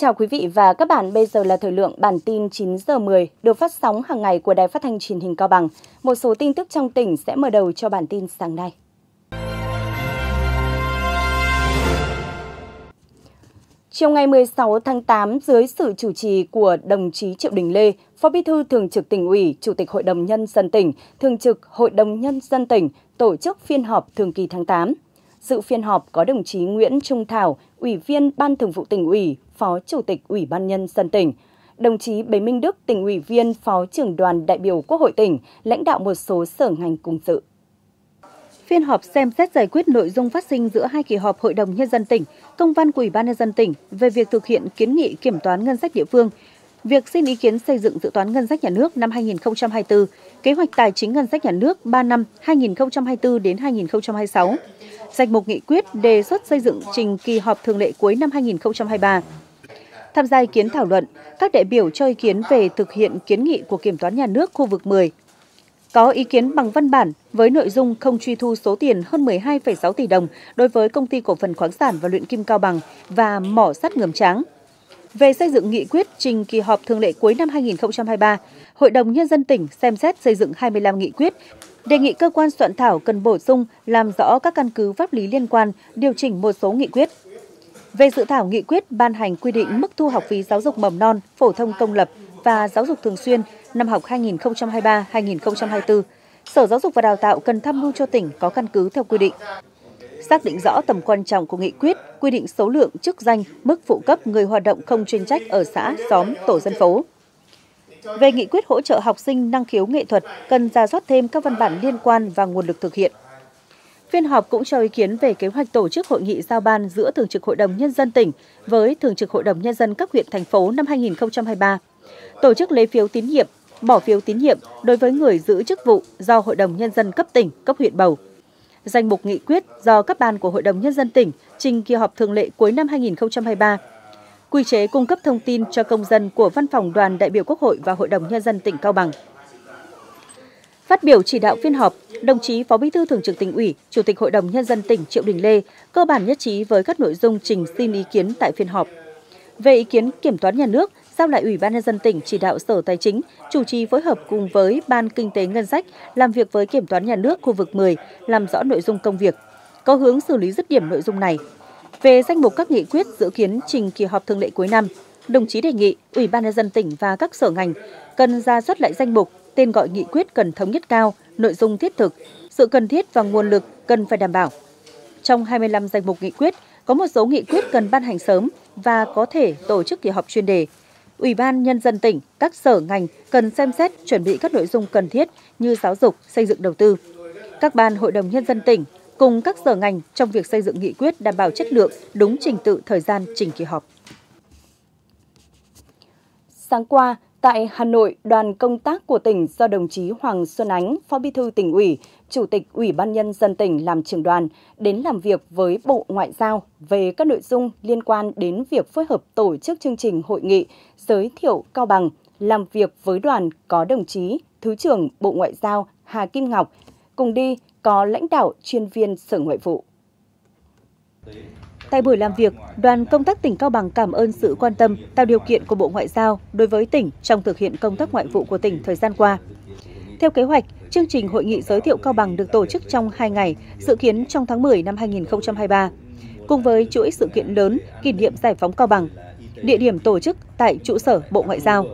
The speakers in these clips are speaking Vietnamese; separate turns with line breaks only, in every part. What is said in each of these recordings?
chào quý vị và các bạn, bây giờ là thời lượng bản tin 9 giờ 10 được phát sóng hàng ngày của Đài Phát thanh Truyền hình Cao Bằng. Một số tin tức trong tỉnh sẽ mở đầu cho bản tin sáng nay. Chiều ngày 16 tháng 8, dưới sự chủ trì của đồng chí Triệu Đình Lê, Phó Bí thư Thường trực tỉnh ủy, Chủ tịch Hội đồng Nhân dân tỉnh, Thường trực Hội đồng Nhân dân tỉnh tổ chức phiên họp thường kỳ tháng 8. Dự phiên họp có đồng chí Nguyễn Trung Thảo, Ủy viên Ban Thường vụ tỉnh ủy, Phó Chủ tịch Ủy ban Nhân dân tỉnh, đồng chí Bế Minh Đức, tỉnh ủy viên, Phó trưởng đoàn đại biểu Quốc hội tỉnh, lãnh đạo một số sở ngành cùng dự. Phiên họp xem xét giải quyết nội dung phát sinh giữa hai kỳ họp Hội đồng Nhân dân tỉnh, công văn của Ủy ban Nhân dân tỉnh về việc thực hiện kiến nghị kiểm toán ngân sách địa phương, việc xin ý kiến xây dựng dự toán ngân sách nhà nước năm 2024, kế hoạch tài chính ngân sách nhà nước 3 năm 2024 đến 2026, danh mục nghị quyết đề xuất xây dựng trình kỳ họp thường lệ cuối năm 2023, Tham gia ý kiến thảo luận, các đại biểu cho ý kiến về thực hiện kiến nghị của Kiểm toán Nhà nước khu vực 10. Có ý kiến bằng văn bản với nội dung không truy thu số tiền hơn 12,6 tỷ đồng đối với công ty cổ phần khoáng sản và luyện kim Cao Bằng và mỏ sắt Ngầm Tráng. Về xây dựng nghị quyết trình kỳ họp thường lệ cuối năm 2023, Hội đồng Nhân dân tỉnh xem xét xây dựng 25 nghị quyết, đề nghị cơ quan soạn thảo cần bổ sung làm rõ các căn cứ pháp lý liên quan, điều chỉnh một số nghị quyết về dự thảo nghị quyết ban hành quy định mức thu học phí giáo dục mầm non, phổ thông công lập và giáo dục thường xuyên năm học 2023-2024, Sở Giáo dục và Đào tạo cần tham mưu cho tỉnh có căn cứ theo quy định. Xác định rõ tầm quan trọng của nghị quyết, quy định số lượng, chức danh, mức phụ cấp người hoạt động không chuyên trách ở xã, xóm, tổ dân phố. Về nghị quyết hỗ trợ học sinh năng khiếu nghệ thuật, cần ra soát thêm các văn bản liên quan và nguồn lực thực hiện. Phiên họp cũng cho ý kiến về kế hoạch tổ chức hội nghị giao ban giữa Thường trực Hội đồng Nhân dân tỉnh với Thường trực Hội đồng Nhân dân các huyện, thành phố năm 2023, tổ chức lấy phiếu tín nhiệm, bỏ phiếu tín nhiệm đối với người giữ chức vụ do Hội đồng Nhân dân cấp tỉnh, cấp huyện bầu. Danh mục nghị quyết do các ban của Hội đồng Nhân dân tỉnh trình kỳ họp thường lệ cuối năm 2023. Quy chế cung cấp thông tin cho công dân của Văn phòng Đoàn đại biểu Quốc hội và Hội đồng Nhân dân tỉnh Cao Bằng. Phát biểu chỉ đạo phiên họp, đồng chí Phó Bí thư Thường trực tỉnh ủy, Chủ tịch Hội đồng nhân dân tỉnh Triệu Đình Lê cơ bản nhất trí với các nội dung trình xin ý kiến tại phiên họp. Về ý kiến kiểm toán nhà nước, giao lại Ủy ban nhân dân tỉnh chỉ đạo Sở Tài chính chủ trì phối hợp cùng với Ban Kinh tế Ngân sách làm việc với kiểm toán nhà nước khu vực 10 làm rõ nội dung công việc, có hướng xử lý dứt điểm nội dung này. Về danh mục các nghị quyết dự kiến trình kỳ họp thường lệ cuối năm, đồng chí đề nghị Ủy ban nhân dân tỉnh và các sở ngành cần ra soát lại danh mục tên gọi nghị quyết cần thống nhất cao, nội dung thiết thực, sự cần thiết và nguồn lực cần phải đảm bảo. Trong 25 danh mục nghị quyết, có một số nghị quyết cần ban hành sớm và có thể tổ chức kỳ họp chuyên đề. Ủy ban Nhân dân tỉnh, các sở ngành cần xem xét chuẩn bị các nội dung cần thiết như giáo dục, xây dựng đầu tư. Các ban Hội đồng Nhân dân tỉnh cùng các sở ngành trong việc xây dựng nghị quyết đảm bảo chất lượng, đúng trình tự thời gian trình kỳ họp. Sáng qua, Tại Hà Nội, đoàn công tác của tỉnh do đồng chí Hoàng Xuân Ánh, Phó Bí thư tỉnh ủy, Chủ tịch Ủy ban nhân dân tỉnh làm trưởng đoàn đến làm việc với Bộ Ngoại giao về các nội dung liên quan đến việc phối hợp tổ chức chương trình hội nghị giới thiệu Cao Bằng làm việc với đoàn có đồng chí Thứ trưởng Bộ Ngoại giao Hà Kim Ngọc, cùng đi có lãnh đạo chuyên viên Sở Ngoại vụ. Tại buổi làm việc, đoàn công tác tỉnh Cao Bằng cảm ơn sự quan tâm, tạo điều kiện của Bộ Ngoại giao đối với tỉnh trong thực hiện công tác ngoại vụ của tỉnh thời gian qua. Theo kế hoạch, chương trình hội nghị giới thiệu Cao Bằng được tổ chức trong 2 ngày, dự kiến trong tháng 10 năm 2023, cùng với chuỗi sự kiện lớn kỷ niệm giải phóng Cao Bằng, địa điểm tổ chức tại trụ sở Bộ Ngoại giao.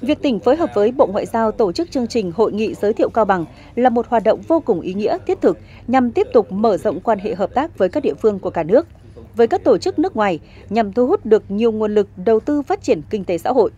Việc tỉnh phối hợp với Bộ Ngoại giao tổ chức chương trình hội nghị giới thiệu Cao Bằng là một hoạt động vô cùng ý nghĩa, thiết thực nhằm tiếp tục mở rộng quan hệ hợp tác với các địa phương của cả nước – với các tổ chức nước ngoài nhằm thu hút được nhiều nguồn lực đầu tư phát triển kinh tế xã hội.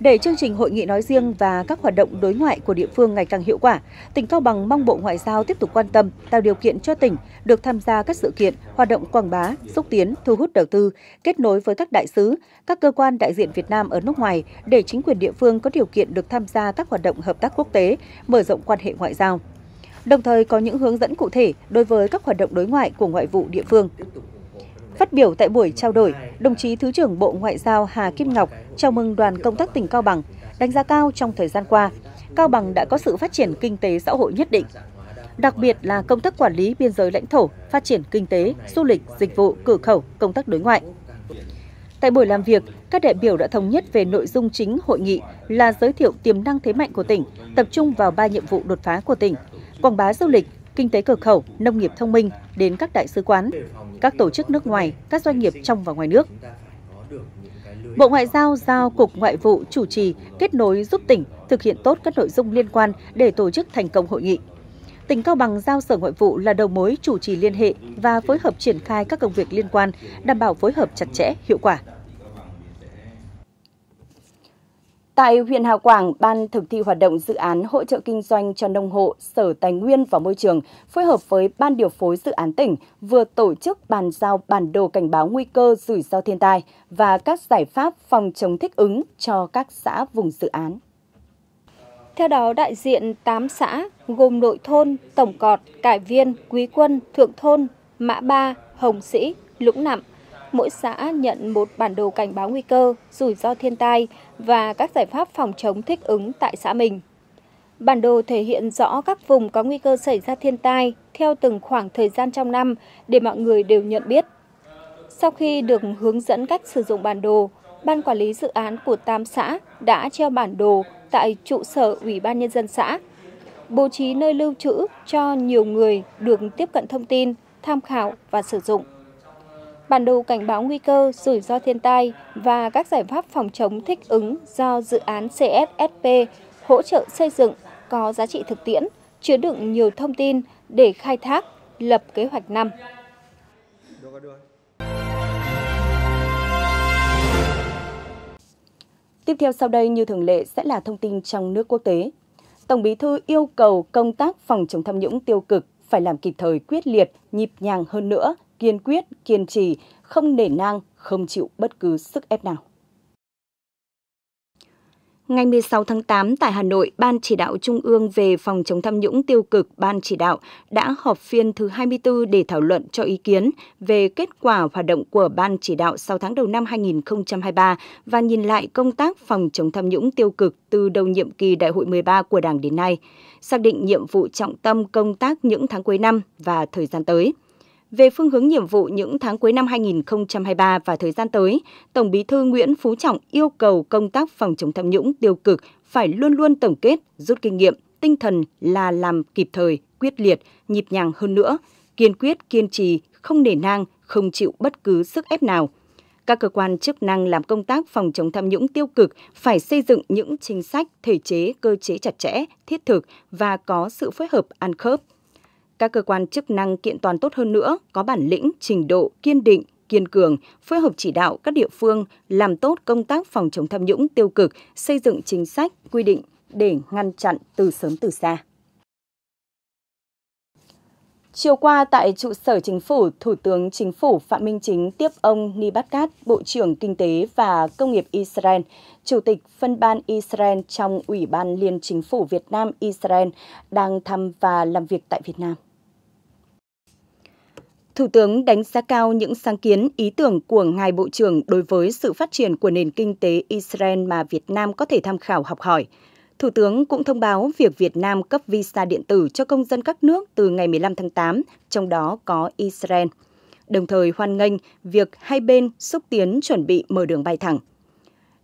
Để chương trình hội nghị nói riêng và các hoạt động đối ngoại của địa phương ngày càng hiệu quả, tỉnh Cao Bằng mong Bộ Ngoại giao tiếp tục quan tâm, tạo điều kiện cho tỉnh được tham gia các sự kiện, hoạt động quảng bá, xúc tiến, thu hút đầu tư, kết nối với các đại sứ, các cơ quan đại diện Việt Nam ở nước ngoài để chính quyền địa phương có điều kiện được tham gia các hoạt động hợp tác quốc tế, mở rộng quan hệ ngoại giao. Đồng thời có những hướng dẫn cụ thể đối với các hoạt động đối ngoại của ngoại vụ địa phương. Phát biểu tại buổi trao đổi, đồng chí Thứ trưởng Bộ Ngoại giao Hà Kim Ngọc chào mừng đoàn công tác tỉnh Cao Bằng, đánh giá cao trong thời gian qua, Cao Bằng đã có sự phát triển kinh tế xã hội nhất định. Đặc biệt là công tác quản lý biên giới lãnh thổ, phát triển kinh tế, du lịch, dịch vụ, cửa khẩu, công tác đối ngoại. Tại buổi làm việc, các đại biểu đã thống nhất về nội dung chính hội nghị là giới thiệu tiềm năng thế mạnh của tỉnh, tập trung vào ba nhiệm vụ đột phá của tỉnh, quảng bá du lịch, kinh tế cửa khẩu, nông nghiệp thông minh đến các đại sứ quán, các tổ chức nước ngoài, các doanh nghiệp trong và ngoài nước. Bộ Ngoại giao giao Cục Ngoại vụ chủ trì kết nối giúp tỉnh thực hiện tốt các nội dung liên quan để tổ chức thành công hội nghị. Tỉnh Cao Bằng giao Sở Ngoại vụ là đầu mối chủ trì liên hệ và phối hợp triển khai các công việc liên quan, đảm bảo phối hợp chặt chẽ, hiệu quả. Tại huyện Hà Quảng, Ban thực thi hoạt động dự án hỗ trợ kinh doanh cho nông hộ, Sở Tài nguyên và Môi trường phối hợp với Ban điều phối dự án tỉnh vừa tổ chức bàn giao bản đồ cảnh báo nguy cơ rủi ro thiên tai và các giải pháp phòng chống thích ứng cho các xã vùng dự án. Theo đó, đại diện 8 xã gồm Nội Thôn, Tổng Cọt, Cải Viên, Quý Quân, Thượng Thôn, Mã Ba, Hồng Sĩ, Lũng Nặng – mỗi xã nhận một bản đồ cảnh báo nguy cơ, rủi ro thiên tai và các giải pháp phòng chống thích ứng tại xã mình. Bản đồ thể hiện rõ các vùng có nguy cơ xảy ra thiên tai theo từng khoảng thời gian trong năm để mọi người đều nhận biết. Sau khi được hướng dẫn cách sử dụng bản đồ, Ban Quản lý Dự án của Tam xã đã treo bản đồ tại trụ sở Ủy ban Nhân dân xã, bố trí nơi lưu trữ cho nhiều người được tiếp cận thông tin, tham khảo và sử dụng bản đồ cảnh báo nguy cơ, rủi ro thiên tai và các giải pháp phòng chống thích ứng do dự án CSSP hỗ trợ xây dựng có giá trị thực tiễn, chứa đựng nhiều thông tin để khai thác, lập kế hoạch năm. Tiếp theo sau đây như thường lệ sẽ là thông tin trong nước quốc tế. Tổng Bí thư yêu cầu công tác phòng chống tham nhũng tiêu cực phải làm kịp thời quyết liệt, nhịp nhàng hơn nữa kiên quyết, kiên trì, không nể nang, không chịu bất cứ sức ép nào. Ngày 16 tháng 8 tại Hà Nội, Ban chỉ đạo Trung ương về phòng chống tham nhũng tiêu cực Ban chỉ đạo đã họp phiên thứ 24 để thảo luận cho ý kiến về kết quả hoạt động của Ban chỉ đạo 6 tháng đầu năm 2023 và nhìn lại công tác phòng chống tham nhũng tiêu cực từ đầu nhiệm kỳ Đại hội 13 của Đảng đến nay, xác định nhiệm vụ trọng tâm công tác những tháng cuối năm và thời gian tới – về phương hướng nhiệm vụ những tháng cuối năm 2023 và thời gian tới, Tổng Bí thư Nguyễn Phú Trọng yêu cầu công tác phòng chống tham nhũng tiêu cực phải luôn luôn tổng kết, rút kinh nghiệm, tinh thần là làm kịp thời, quyết liệt, nhịp nhàng hơn nữa, kiên quyết kiên trì, không nể nang, không chịu bất cứ sức ép nào. Các cơ quan chức năng làm công tác phòng chống tham nhũng tiêu cực phải xây dựng những chính sách, thể chế, cơ chế chặt chẽ, thiết thực và có sự phối hợp ăn khớp các cơ quan chức năng kiện toàn tốt hơn nữa, có bản lĩnh, trình độ, kiên định, kiên cường, phối hợp chỉ đạo các địa phương làm tốt công tác phòng chống tham nhũng tiêu cực, xây dựng chính sách, quy định để ngăn chặn từ sớm từ xa. Chiều qua tại trụ sở chính phủ, Thủ tướng Chính phủ Phạm Minh Chính tiếp ông Nibatkat, Bộ trưởng Kinh tế và Công nghiệp Israel, Chủ tịch phân ban Israel trong Ủy ban Liên Chính phủ Việt Nam Israel đang thăm và làm việc tại Việt Nam. Thủ tướng đánh giá cao những sáng kiến, ý tưởng của ngài Bộ trưởng đối với sự phát triển của nền kinh tế Israel mà Việt Nam có thể tham khảo học hỏi. Thủ tướng cũng thông báo việc Việt Nam cấp visa điện tử cho công dân các nước từ ngày 15 tháng 8, trong đó có Israel. Đồng thời hoan nghênh việc hai bên xúc tiến chuẩn bị mở đường bay thẳng.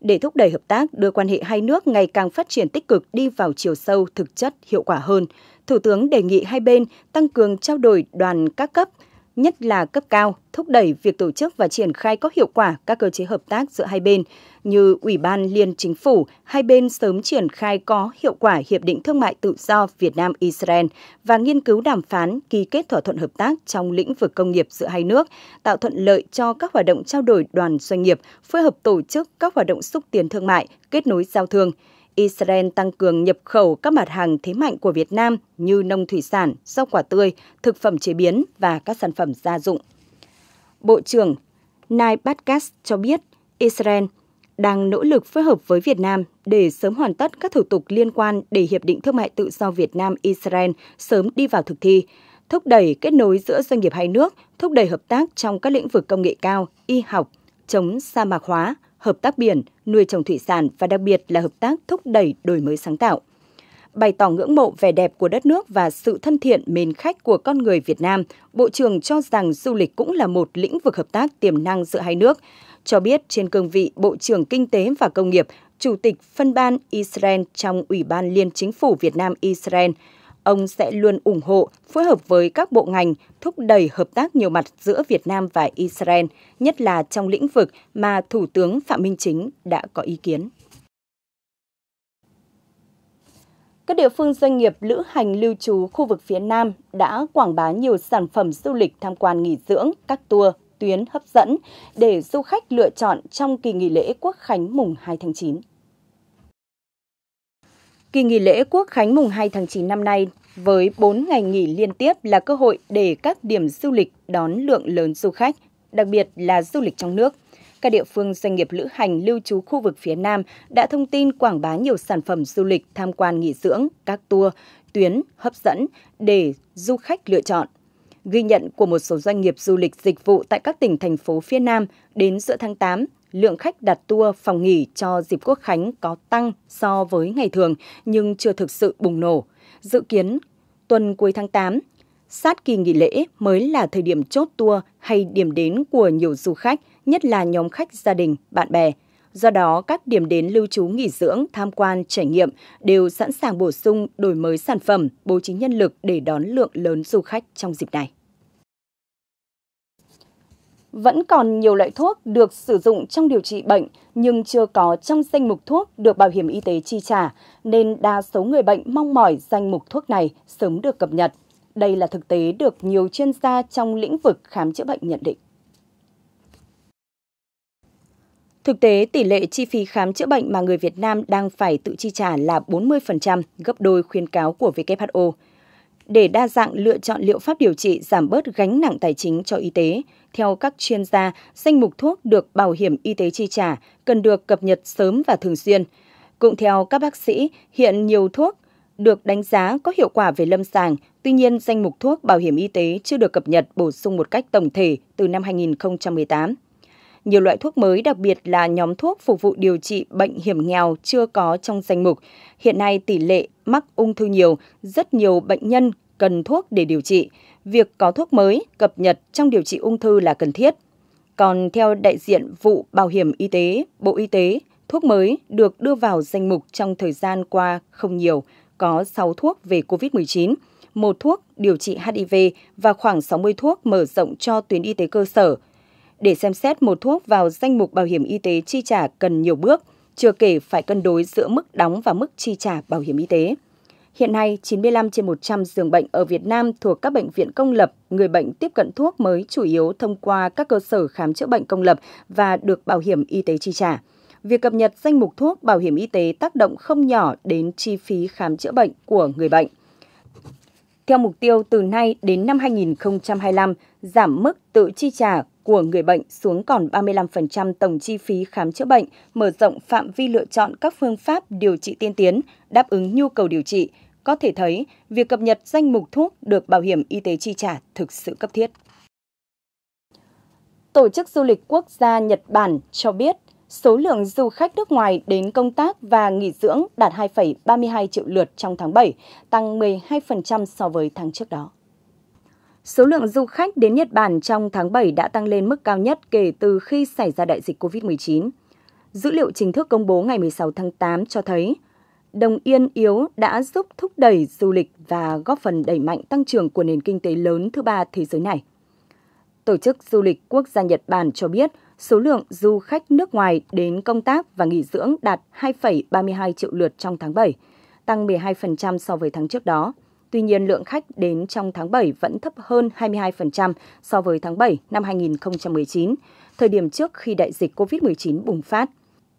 Để thúc đẩy hợp tác đưa quan hệ hai nước ngày càng phát triển tích cực đi vào chiều sâu, thực chất, hiệu quả hơn, Thủ tướng đề nghị hai bên tăng cường trao đổi đoàn các cấp – nhất là cấp cao, thúc đẩy việc tổ chức và triển khai có hiệu quả các cơ chế hợp tác giữa hai bên như Ủy ban Liên Chính phủ, hai bên sớm triển khai có hiệu quả Hiệp định Thương mại Tự do Việt Nam-Israel và nghiên cứu đàm phán ký kết thỏa thuận hợp tác trong lĩnh vực công nghiệp giữa hai nước, tạo thuận lợi cho các hoạt động trao đổi đoàn doanh nghiệp, phối hợp tổ chức các hoạt động xúc tiến thương mại, kết nối giao thương – Israel tăng cường nhập khẩu các mặt hàng thế mạnh của Việt Nam như nông thủy sản, rau quả tươi, thực phẩm chế biến và các sản phẩm gia dụng. Bộ trưởng Nai Batkas cho biết Israel đang nỗ lực phối hợp với Việt Nam để sớm hoàn tất các thủ tục liên quan để Hiệp định Thương mại Tự do Việt Nam-Israel sớm đi vào thực thi, thúc đẩy kết nối giữa doanh nghiệp hai nước, thúc đẩy hợp tác trong các lĩnh vực công nghệ cao, y học, chống sa mạc hóa, hợp tác biển, nuôi trồng thủy sản và đặc biệt là hợp tác thúc đẩy đổi mới sáng tạo. Bày tỏ ngưỡng mộ vẻ đẹp của đất nước và sự thân thiện mến khách của con người Việt Nam, Bộ trưởng cho rằng du lịch cũng là một lĩnh vực hợp tác tiềm năng giữa hai nước. Cho biết trên cương vị Bộ trưởng Kinh tế và Công nghiệp, Chủ tịch phân ban Israel trong Ủy ban Liên Chính phủ Việt Nam Israel – ông sẽ luôn ủng hộ, phối hợp với các bộ ngành, thúc đẩy hợp tác nhiều mặt giữa Việt Nam và Israel, nhất là trong lĩnh vực mà Thủ tướng Phạm Minh Chính đã có ý kiến. Các địa phương doanh nghiệp lữ hành lưu trú khu vực phía Nam đã quảng bá nhiều sản phẩm du lịch tham quan nghỉ dưỡng, các tour, tuyến hấp dẫn để du khách lựa chọn trong kỳ nghỉ lễ Quốc khánh mùng 2 tháng 9. Kỳ nghỉ lễ Quốc khánh mùng 2 tháng 9 năm nay với 4 ngày nghỉ liên tiếp là cơ hội để các điểm du lịch đón lượng lớn du khách, đặc biệt là du lịch trong nước. Các địa phương doanh nghiệp lữ hành lưu trú khu vực phía Nam đã thông tin quảng bá nhiều sản phẩm du lịch tham quan nghỉ dưỡng, các tour, tuyến hấp dẫn để du khách lựa chọn. Ghi nhận của một số doanh nghiệp du lịch dịch vụ tại các tỉnh thành phố phía Nam đến giữa tháng 8, lượng khách đặt tour phòng nghỉ cho dịp Quốc Khánh có tăng so với ngày thường nhưng chưa thực sự bùng nổ. Dự kiến tuần cuối tháng 8, sát kỳ nghỉ lễ mới là thời điểm chốt tour hay điểm đến của nhiều du khách, nhất là nhóm khách gia đình, bạn bè. Do đó, các điểm đến lưu trú nghỉ dưỡng, tham quan, trải nghiệm đều sẵn sàng bổ sung đổi mới sản phẩm, bố trí nhân lực để đón lượng lớn du khách trong dịp này. Vẫn còn nhiều loại thuốc được sử dụng trong điều trị bệnh nhưng chưa có trong danh mục thuốc được bảo hiểm y tế chi trả, nên đa số người bệnh mong mỏi danh mục thuốc này sớm được cập nhật. Đây là thực tế được nhiều chuyên gia trong lĩnh vực khám chữa bệnh nhận định. Thực tế, tỷ lệ chi phí khám chữa bệnh mà người Việt Nam đang phải tự chi trả là 40%, gấp đôi khuyến cáo của WHO để đa dạng lựa chọn liệu pháp điều trị giảm bớt gánh nặng tài chính cho y tế. Theo các chuyên gia, danh mục thuốc được bảo hiểm y tế chi trả cần được cập nhật sớm và thường xuyên. Cũng theo các bác sĩ, hiện nhiều thuốc được đánh giá có hiệu quả về lâm sàng, tuy nhiên danh mục thuốc bảo hiểm y tế chưa được cập nhật bổ sung một cách tổng thể từ năm 2018 nhiều loại thuốc mới đặc biệt là nhóm thuốc phục vụ điều trị bệnh hiểm nghèo chưa có trong danh mục. Hiện nay tỷ lệ mắc ung thư nhiều, rất nhiều bệnh nhân cần thuốc để điều trị. Việc có thuốc mới cập nhật trong điều trị ung thư là cần thiết. Còn theo đại diện vụ Bảo hiểm Y tế, Bộ Y tế, thuốc mới được đưa vào danh mục trong thời gian qua không nhiều, có 6 thuốc về COVID-19, một thuốc điều trị HIV và khoảng 60 thuốc mở rộng cho tuyến y tế cơ sở – để xem xét một thuốc vào danh mục bảo hiểm y tế chi trả cần nhiều bước, chưa kể phải cân đối giữa mức đóng và mức chi trả bảo hiểm y tế. Hiện nay, 95 trên 100 giường bệnh ở Việt Nam thuộc các bệnh viện công lập, người bệnh tiếp cận thuốc mới chủ yếu thông qua các cơ sở khám chữa bệnh công lập và được bảo hiểm y tế chi trả. Việc cập nhật danh mục thuốc bảo hiểm y tế tác động không nhỏ đến chi phí khám chữa bệnh của người bệnh. Theo mục tiêu từ nay đến năm 2025, giảm mức tự chi trả của người bệnh xuống còn 35% tổng chi phí khám chữa bệnh, mở rộng phạm vi lựa chọn các phương pháp điều trị tiên tiến, đáp ứng nhu cầu điều trị. Có thể thấy, việc cập nhật danh mục thuốc được bảo hiểm y tế chi trả thực sự cấp thiết. Tổ chức Du lịch Quốc gia Nhật Bản cho biết, số lượng du khách nước ngoài đến công tác và nghỉ dưỡng đạt 2,32 triệu lượt trong tháng 7, tăng 12% so với tháng trước đó. Số lượng du khách đến Nhật Bản trong tháng 7 đã tăng lên mức cao nhất kể từ khi xảy ra đại dịch COVID-19. Dữ liệu chính thức công bố ngày 16 tháng 8 cho thấy, đồng yên yếu đã giúp thúc đẩy du lịch và góp phần đẩy mạnh tăng trưởng của nền kinh tế lớn thứ ba thế giới này. Tổ chức Du lịch Quốc gia Nhật Bản cho biết số lượng du khách nước ngoài đến công tác và nghỉ dưỡng đạt 2,32 triệu lượt trong tháng 7, tăng 12% so với tháng trước đó. Tuy nhiên, lượng khách đến trong tháng 7 vẫn thấp hơn 22% so với tháng 7 năm 2019, thời điểm trước khi đại dịch COVID-19 bùng phát.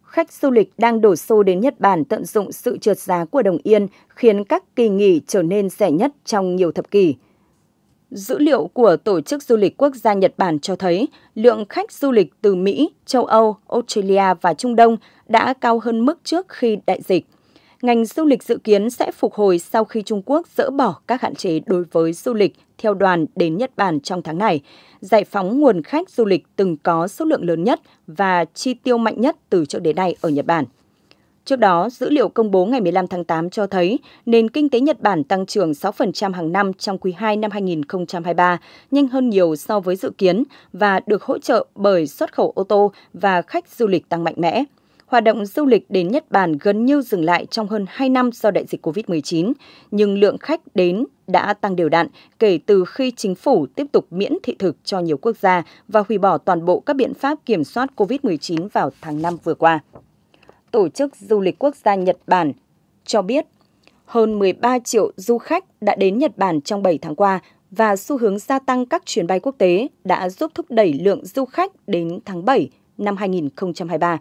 Khách du lịch đang đổ xô đến Nhật Bản tận dụng sự trượt giá của đồng yên khiến các kỳ nghỉ trở nên rẻ nhất trong nhiều thập kỷ. Dữ liệu của Tổ chức Du lịch Quốc gia Nhật Bản cho thấy lượng khách du lịch từ Mỹ, châu Âu, Australia và Trung Đông đã cao hơn mức trước khi đại dịch ngành du lịch dự kiến sẽ phục hồi sau khi Trung Quốc dỡ bỏ các hạn chế đối với du lịch theo đoàn đến Nhật Bản trong tháng này, giải phóng nguồn khách du lịch từng có số lượng lớn nhất và chi tiêu mạnh nhất từ trước đến nay ở Nhật Bản. Trước đó, dữ liệu công bố ngày 15 tháng 8 cho thấy nền kinh tế Nhật Bản tăng trưởng 6% hàng năm trong quý 2 năm 2023, nhanh hơn nhiều so với dự kiến và được hỗ trợ bởi xuất khẩu ô tô và khách du lịch tăng mạnh mẽ hoạt động du lịch đến Nhật Bản gần như dừng lại trong hơn 2 năm do đại dịch COVID-19, nhưng lượng khách đến đã tăng đều đặn kể từ khi chính phủ tiếp tục miễn thị thực cho nhiều quốc gia và hủy bỏ toàn bộ các biện pháp kiểm soát COVID-19 vào tháng 5 vừa qua. Tổ chức Du lịch Quốc gia Nhật Bản cho biết hơn 13 triệu du khách đã đến Nhật Bản trong 7 tháng qua và xu hướng gia tăng các chuyến bay quốc tế đã giúp thúc đẩy lượng du khách đến tháng 7 năm 2023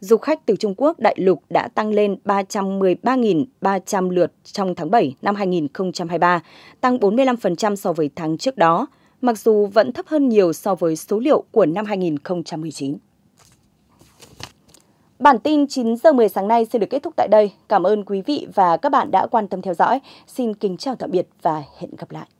du khách từ Trung Quốc đại lục đã tăng lên 313.300 lượt trong tháng 7 năm 2023, tăng 45% so với tháng trước đó, mặc dù vẫn thấp hơn nhiều so với số liệu của năm 2019. Bản tin 9 giờ 10 sáng nay sẽ được kết thúc tại đây. Cảm ơn quý vị và các bạn đã quan tâm theo dõi. Xin kính chào tạm biệt và hẹn gặp lại.